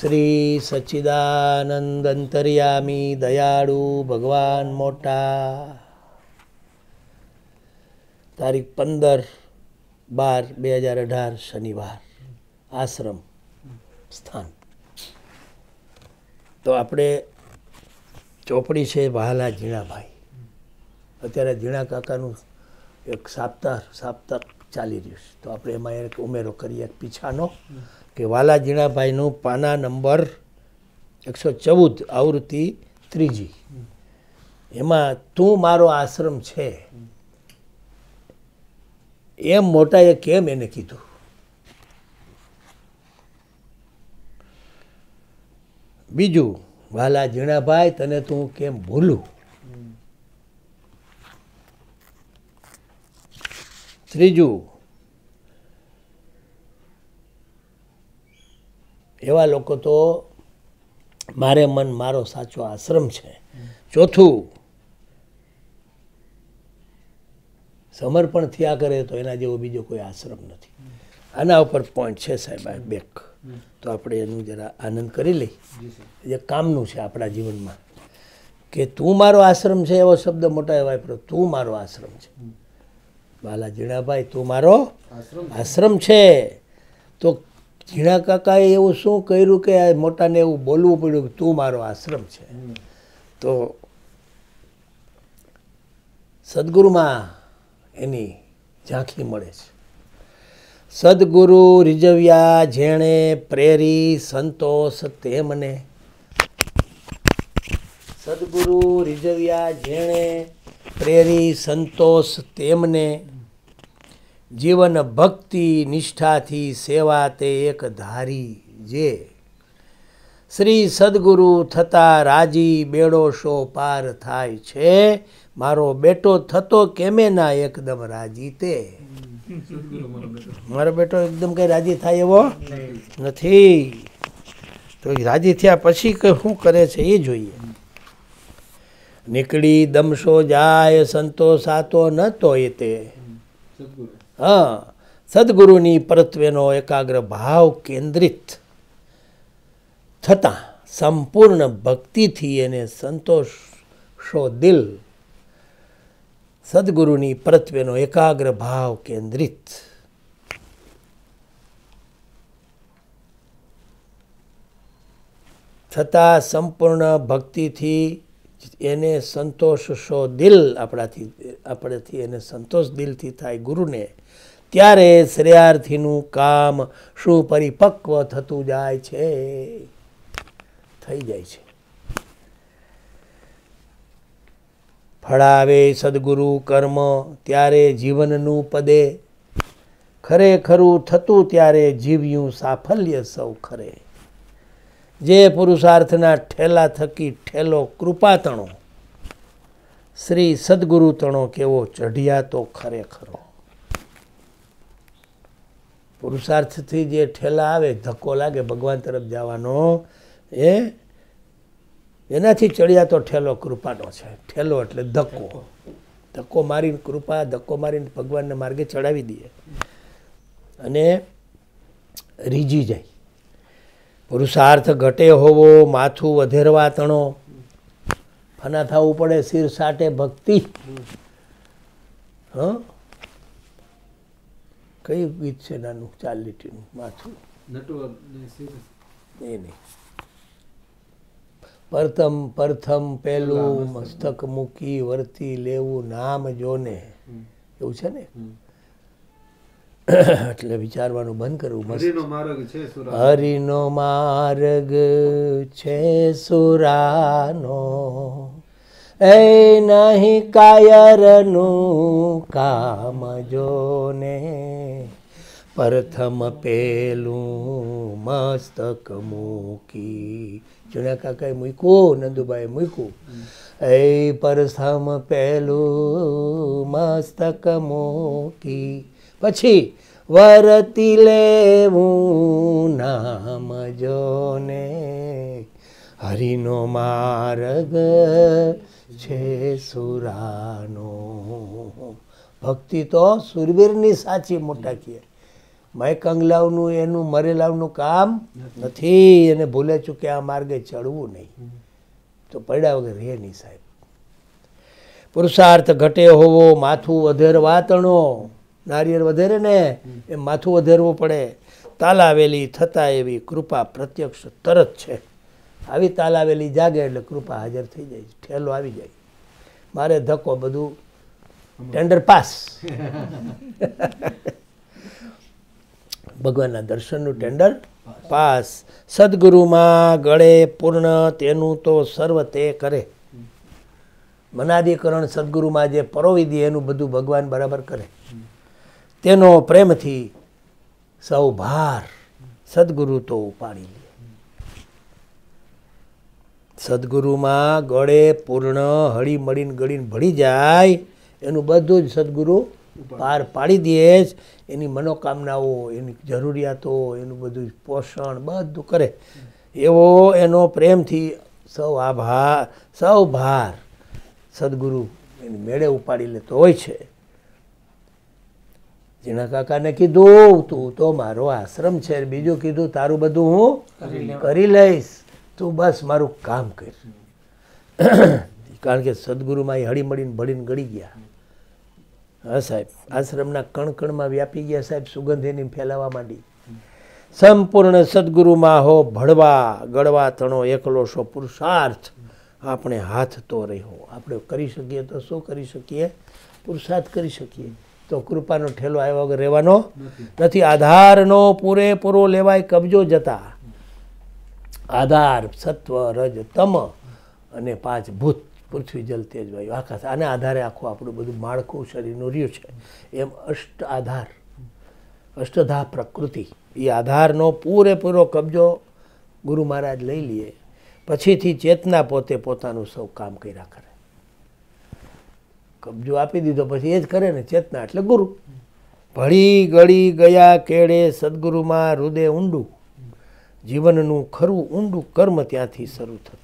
શ્રી સચ્ચિદાનંદ અંતર્યામી દયાળુ ભગવાન મોટા તારીખ પંદર બાર બે હજાર અઢાર શનિવાર આશ્રમ સ્થાન તો આપણે ચોપડી છે વહાલા ઝીણાભાઈ અત્યારે ઝીણા કાકાનું એક સાપ્તાહ સાપ્તાહ ચાલી રહ્યું છે તો આપણે એમાં એક ઉમેરો કરીએ પીછાનો કે વાલા જીણાભાઈનું પાના નંબર એકસો ચૌદ આવૃત્તિ ત્રીજી એમાં તું મારો આશ્રમ છે એમ મોટાએ કેમ એને કીધું બીજું વાલા જીણાભાઈ તને તું કેમ ભૂલું ત્રીજું એવા લોકો તો મારે મન મારો સાચો આશ્રમ છે ચોથું સમર્પણ થયા કરે તો એના જેવો બીજો કોઈ આશ્રમ નથી આના ઉપર પોઈન્ટ છે સાહેબ બેક તો આપણે એનું જરા આનંદ કરી લઈ જે કામનું છે આપણા જીવનમાં કે તું મારો આશ્રમ છે એવો શબ્દ મોટા વાપરો તું મારો આશ્રમ છે બાલા જીણાભાઈ તું મારો આશ્રમ છે તો જીણા કાકાએ એવું શું કર્યું કે આ મોટાને એવું બોલવું પડ્યું કે તું મારો આશ્રમ છે તો સદગુરુમાં એની ઝાંખી મળે છે સદગુરુ રીઝવ્યા જેણે પ્રેરી સંતોષ તે મને સદગુરુ રીઝવ્યા જેણે પ્રેરી સંતોષ તેમને જીવન ભક્તિ નિષ્ઠાથી સેવા તે એક ધારી જે શ્રી સદગુરુ થતા રાજી બેડોશો પાર થાય છે મારો બેટો થતો કેમે ના એકદમ રાજી તે મારો બેટો એકદમ કંઈ રાજી થાય એવો નથી તો રાજી થયા પછી કે શું કરે છે એ જોઈએ નીકળી દમશો જાય સંતો સાતો ન તો એ તે સદગુરુ હા સદગુરુની પરત્વેનો એકાગ્ર ભાવ કેન્દ્રિત થતાં સંપૂર્ણ ભક્તિથી એને સંતોષો દિલ સદગુરુની પરત્વેનો એકાગ્ર ભાવ કેન્દ્રિત છતાં સંપૂર્ણ ભક્તિથી એને સંતોષ શો દિલ આપણાથી આપણેથી એને સંતોષ દિલથી થાય ગુરુને ત્યારે શ્રેયાર્થીનું કામ શું પરિપક્વ થતું જાય છે થઈ જાય છે ફળાવે સદગુરુ કર્મ ત્યારે જીવનનું પદે ખરેખરું થતું ત્યારે જીવ્યું સાફલ્ય સૌ ખરે જે પુરુષાર્થના ઠેલા થકી ઠેલો કૃપાતણો શ્રી સદગુરુ તણો કેવો ચઢિયા તો ખરેખરો પુરુષાર્થથી જે ઠેલા આવે ધક્કો લાગે ભગવાન તરફ જવાનો એ એનાથી ચડિયા તો ઠેલો કૃપાનો છે ઠેલો એટલે ધક્કો ધક્કો મારીને કૃપા ધક્કો મારીને ભગવાનને માર્ગે ચડાવી દઈએ અને રીજી જાય પુરુષાર્થ ઘટે હોવો માથું વધેરવા તણો ફના થવું પડે શિર સાટે ભક્તિ હ કઈ ગીત છે નાનું ચાર લીટીનું માથું એ નહીં પ્રથમ પ્રથમ પહેલું મસ્તક મૂકી વર્તી લેવું નામ જોને એવું છે ને એટલે વિચારવાનું બંધ કરવું હરિનો માર્ગ છે હરિનો માર્ગ છે સુરાનો એ નહીં કાયરનું કામ જોને પ્રથમ પેલું મસ્તક મૂકી જુના કાકાએ મૂક્યું નંદુભાઈ મૂક્યું એ પ્રથમ પેલું મસ્તક મૂકી પછી વરતી લેવું નામ જોને હરિનો માર્ગ છે સુરાનો ભક્તિ તો સુરવીરની સાચી મોટા કીએ મય કંગલાવનું એનું મરેલાવનું કામ નથી અને ભૂલે ચૂકે આ માર્ગે ચડવું નહીં તો પડ્યા વગર રે નહીં સાહેબ પુરુષાર્થ ઘટે હોવો માથું અધેર વાતણો નારિયેળ વધારે ને એ માથું વધેરવું પડે તાલાવેલી થતા એવી કૃપા પ્રત્યક્ષ તરત છે આવી તાલાવેલી જાગે એટલે કૃપા હાજર થઈ જાય ઠેલો આવી જાય મારે ધક્કો બધું ટેન્ડર પાસ ભગવાનના દર્શનનું ટેન્ડર પાસ સદગુરુમાં ગળે પૂર્ણ તેનું તો સર્વ તે કરે મનાદિકરણ સદગુરુમાં જે પરોવી દે એનું બધું ભગવાન બરાબર કરે તેનો પ્રેમથી સૌ ભાર સદગુરુ તો ઉપાડી લે સદગુરુમાં ગળે પૂર્ણ હળી મળીને ગળીને ભળી જાય એનું બધું જ સદગુરુ પાર પાડી દે જ એની મનોકામનાઓ એની જરૂરિયાતો એનું બધું પોષણ બધું કરે એવો એનો પ્રેમથી સૌ આભાર સૌ ભાર સદગુરુ એને મેળે ઉપાડી લેતો હોય છે ઝીણા કાકાને કીધું તું તો મારો આશ્રમ છે બીજું કીધું તારું બધું હું કરી લઈશ તું બસ મારું કામ કર કારણ કે સદગુરુમાં એ હળીમળીને ભળીને ગળી ગયા હા સાહેબ આશ્રમના કણકણમાં વ્યાપી ગયા સાહેબ સુગંધ એની ફેલાવા માંડી સંપૂર્ણ સદગુરુમાં હો ભળવા ગળવા તણો એકલો શો પુરુષાર્થ આપણે હાથ તો રહ્યો આપણે કરી શકીએ તો શું કરી શકીએ પુરુષાર્થ કરી શકીએ તો કૃપાનો ઠેલો આવ્યા વગર રહેવાનો નથી આધારનો પૂરેપૂરો લેવાય કબજો જતા આધાર સત્વ રજ તમ અને પાંચ ભૂત પૃથ્વી જલ તેજ વાયુ આકાશ આને આધારે આખું આપણું બધું માળખું શરીરનું રહ્યું છે એમ અષ્ટ આધાર અષ્ટધા પ્રકૃતિ એ આધારનો પૂરેપૂરો કબજો ગુરુ મહારાજ લઈ લઈએ પછીથી ચેતના પોતે પોતાનું સૌ કામ કર્યા કરે કબજો આપી દીધો પછી એ જ કરે ને ચેતના એટલે ગુરુ ભળી ગળી ગયા કેળે સદગુરુમાં હૃદય ઊંડું જીવનનું ખરું ઊંડું કર્મ ત્યાંથી શરૂ થતું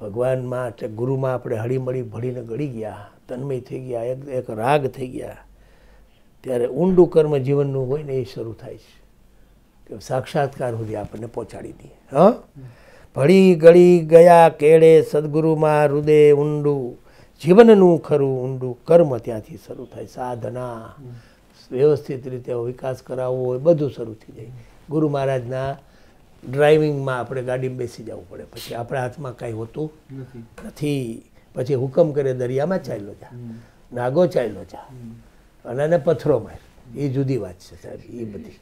ભગવાનમાં એટલે ગુરુમાં આપણે હળીમળી ભળીને ગળી ગયા તન્મય થઈ ગયા એક એક રાગ થઈ ગયા ત્યારે ઊંડું કર્મ જીવનનું હોય ને એ શરૂ થાય છે કે સાક્ષાત્કાર સુધી આપણને પહોંચાડી દઈએ હા ભળી ગળી ગયા કેળે સદગુરુમાં હૃદય ઊંડું જીવનનું ખરું ઊંડું કર્મ ત્યાંથી શરૂ થાય સાધના વ્યવસ્થિત રીતે વિકાસ કરાવવો હોય બધું શરૂ થઈ જાય ગુરુ મહારાજના ડ્રાઇવિંગમાં આપણે ગાડીમાં બેસી જવું પડે પછી આપણા હાથમાં કાંઈ હોતું નથી પછી હુકમ કરે દરિયામાં ચાલ્યો જા નાગો ચાલ્યો જા અને એને પથ્થરો માર એ જુદી વાત છે સાહેબ એ બધી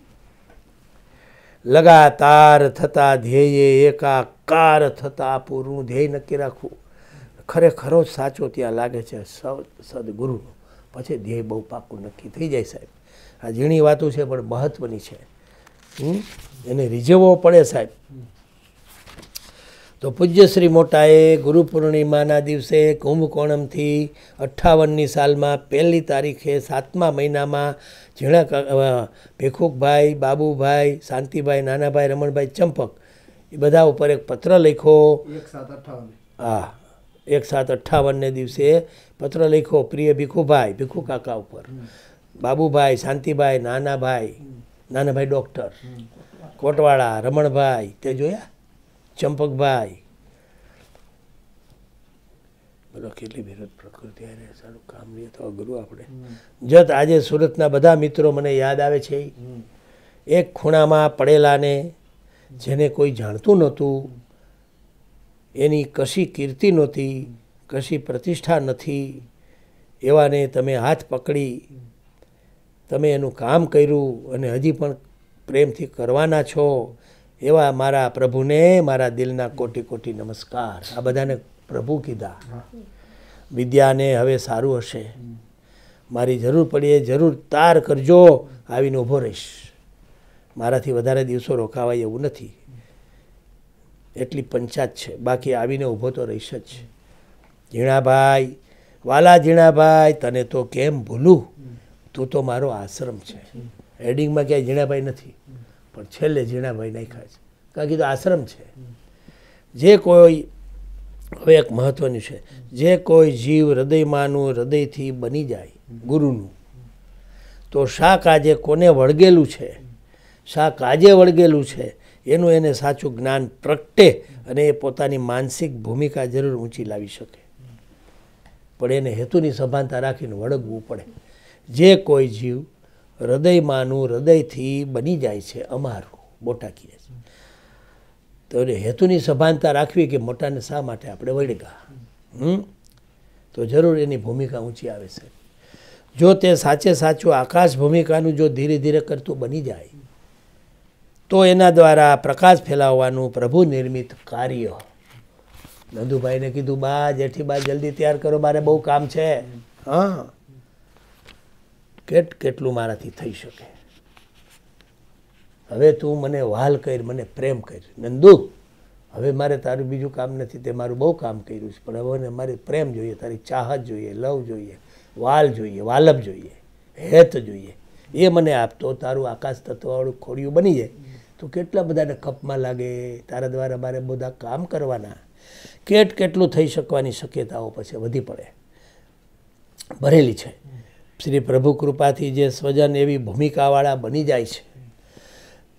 લગાતાર થતા ધ્યેયે એકાકાર થતા પૂરું ધ્યેય નક્કી રાખવું ખરેખરો સાચો ત્યાં લાગે છે સદ સદગુરુનો પછી ધ્યેય બહુ પાકું નક્કી થઈ જાય સાહેબ આ ઝીણી વાતો છે પણ મહત્ત્વની છે એને રીઝવવો પડે સાહેબ તો પૂજ્યશ્રી મોટાએ ગુરુ પૂર્ણિમાના દિવસે કુંભકોણમથી અઠ્ઠાવનની સાલમાં પહેલી તારીખે સાતમા મહિનામાં ઝીણા ભેખુકભાઈ બાબુભાઈ શાંતિભાઈ નાનાભાઈ રમણભાઈ ચંપક એ બધા ઉપર એક પત્ર લખ્યો હા એક સાત અઠ્ઠાવનને દિવસે પત્ર લખ્યો પ્રિય ભીખુભાઈ ભીખુ કાકા ઉપર બાબુભાઈ શાંતિભાઈ નાનાભાઈ નાનાભાઈ ડૉક્ટર કોટવાળા રમણભાઈ તે જોયા ચંપકભાઈ બોલો કેટલી વિરોધ પ્રકૃતિ સારું કામ લઈએ તો અઘરું આપણે જત આજે સુરતના બધા મિત્રો મને યાદ આવે છે એક ખૂણામાં પડેલાને જેને કોઈ જાણતું નહોતું એની કશી કીર્તિ નહોતી કશી પ્રતિષ્ઠા નથી એવાને તમે હાથ પકડી તમે એનું કામ કર્યું અને હજી પણ પ્રેમથી કરવાના છો એવા મારા પ્રભુને મારા દિલના કોટી કોટી નમસ્કાર આ બધાને પ્રભુ કીધા વિદ્યાને હવે સારું હશે મારી જરૂર પડી એ જરૂર તાર કરજો આવીને ઊભો રહીશ મારાથી વધારે દિવસો રોકાવાય એવું નથી એટલી પંચાત છે બાકી આવીને ઊભો તો રહીશ જ છે ઝીણાભાઈ વાલા ઝીણાભાઈ તને તો કેમ ભૂલું તું તો મારો આશ્રમ છે હેડિંગમાં ક્યાંય ઝીણાભાઈ નથી પણ છેલ્લે ઝીણાભાઈ નાખ્યા છે કારણ કે તો આશ્રમ છે જે કોઈ હવે એક મહત્ત્વનું છે જે કોઈ જીવ હૃદયમાંનું હૃદયથી બની જાય ગુરુનું તો શાક આજે કોને વળગેલું છે શાક આજે વળગેલું છે એનું એને સાચું જ્ઞાન પ્રગટે અને એ પોતાની માનસિક ભૂમિકા જરૂર ઊંચી લાવી શકે પણ એને હેતુની સભાનતા રાખીને વળગવું પડે જે કોઈ જીવ હૃદયમાંનું હૃદયથી બની જાય છે અમારું મોટા કીએ છે તો એને હેતુની સભાનતા રાખવી કે મોટાને શા માટે આપણે વળગા હમ તો જરૂર એની ભૂમિકા ઊંચી આવે છે જો તે સાચે સાચું આકાશ ભૂમિકાનું જો ધીરે ધીરે કરતું બની જાય તો એના દ્વારા પ્રકાશ ફેલાવવાનું પ્રભુ નિર્મિત કાર્ય નંદુભાઈને કીધું બા જેઠી બા જલ્દી તૈયાર કરો મારે બહુ કામ છે હા કેટ કેટલું મારાથી થઈ શકે હવે તું મને વહાલ કર મને પ્રેમ કર નંદુ હવે મારે તારું બીજું કામ નથી તે મારું બહુ કામ કર્યું છે પણ હવે મારે પ્રેમ જોઈએ તારી ચાહત જોઈએ લવ જોઈએ વાલ જોઈએ વાલબ જોઈએ હેત જોઈએ એ મને આપતો તારું આકાશ તત્વવાળું ખોડિયું બની જાય તો કેટલા બધાને કપમાં લાગે તારા દ્વારા મારે બધા કામ કરવાના કેટ કેટલું થઈ શકવાની શક્યતાઓ પછી વધી પડે ભરેલી છે શ્રી પ્રભુ કૃપાથી જે સ્વજન એવી ભૂમિકાવાળા બની જાય છે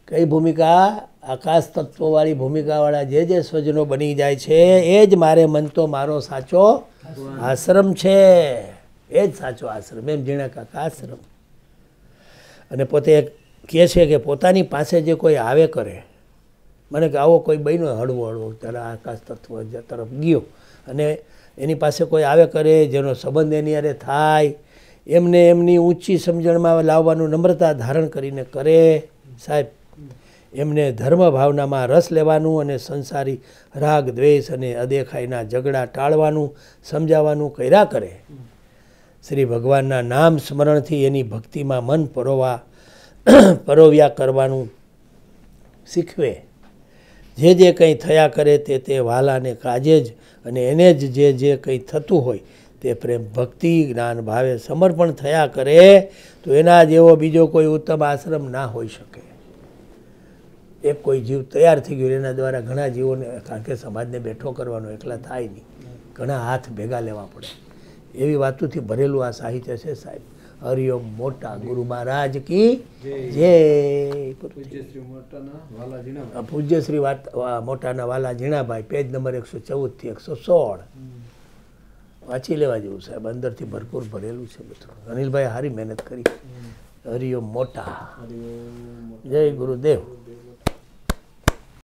કઈ ભૂમિકા આકાશ તત્વોવાળી ભૂમિકાવાળા જે જે સ્વજનો બની જાય છે એ જ મારે મન તો મારો સાચો આશ્રમ છે એ જ સાચો આશ્રમ એમ જીણા કાકા આશ્રમ અને પોતે એક કહે છે કે પોતાની પાસે જે કોઈ આવે કરે મને કે આવો કોઈ બન્યો હળવો હળવો ત્યારે આકાશ તત્વ તરફ ગયો અને એની પાસે કોઈ આવે કરે જેનો સંબંધ એની અરે થાય એમને એમની ઊંચી સમજણમાં લાવવાનું નમ્રતા ધારણ કરીને કરે સાહેબ એમને ધર્મ ભાવનામાં રસ લેવાનું અને સંસારી રાગ દ્વેષ અને અદેખાઈના ઝઘડા ટાળવાનું સમજાવવાનું કર્યા કરે શ્રી ભગવાનના નામ સ્મરણથી એની ભક્તિમાં મન પરોવા પરોવ્યા કરવાનું શીખવે જે જે કંઈ થયા કરે તે તે વાલાને કાજે જ અને એને જ જે જે કંઈ થતું હોય તે પ્રેમ ભક્તિ જ્ઞાન ભાવે સમર્પણ થયા કરે તો એના જેવો બીજો કોઈ ઉત્તમ આશ્રમ ના હોઈ શકે એક કોઈ જીવ તૈયાર થઈ ગયો એના દ્વારા ઘણા જીવોને કારણ કે સમાજને બેઠો કરવાનો એકલા થાય નહીં ઘણા હાથ ભેગા લેવા પડે એવી વાતોથી ભરેલું આ સાહિત્ય છે સાહેબ હરિઓમ મોટા ગુરુ મહારાજ કી જય પૂજ્યશ્રી શ્રી મોટાના વાલા ઝીણાભાઈ પેજ નંબર એકસો ચૌદથી એકસો સોળ વાંચી લેવા જેવું સાહેબ અંદરથી ભરપૂર ભરેલું છે બધું અનિલભાઈ સારી મહેનત કરી હરિઓમ મોટા જય ગુરુદેવ